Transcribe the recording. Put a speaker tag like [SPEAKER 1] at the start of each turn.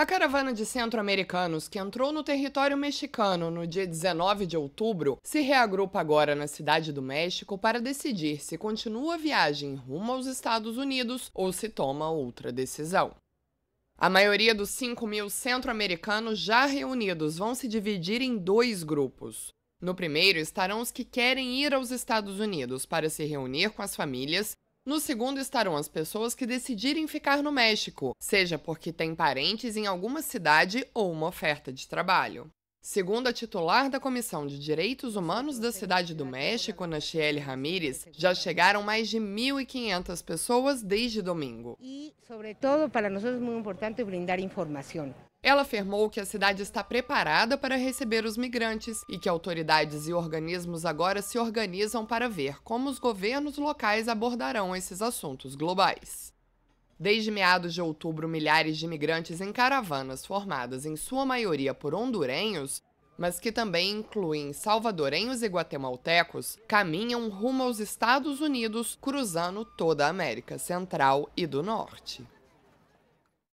[SPEAKER 1] A caravana de centro-americanos que entrou no território mexicano no dia 19 de outubro se reagrupa agora na Cidade do México para decidir se continua a viagem rumo aos Estados Unidos ou se toma outra decisão. A maioria dos 5 mil centro-americanos já reunidos vão se dividir em dois grupos. No primeiro estarão os que querem ir aos Estados Unidos para se reunir com as famílias no segundo estarão as pessoas que decidirem ficar no México, seja porque têm parentes em alguma cidade ou uma oferta de trabalho. Segundo a titular da Comissão de Direitos Humanos da Cidade do México, Nachiele Ramírez, já chegaram mais de 1.500 pessoas desde domingo. E, sobretudo, para nós é muito importante brindar informação. Ela afirmou que a cidade está preparada para receber os migrantes e que autoridades e organismos agora se organizam para ver como os governos locais abordarão esses assuntos globais. Desde meados de outubro, milhares de imigrantes em caravanas, formadas em sua maioria por hondurenhos, mas que também incluem salvadorenhos e guatemaltecos, caminham rumo aos Estados Unidos, cruzando toda a América Central e do Norte.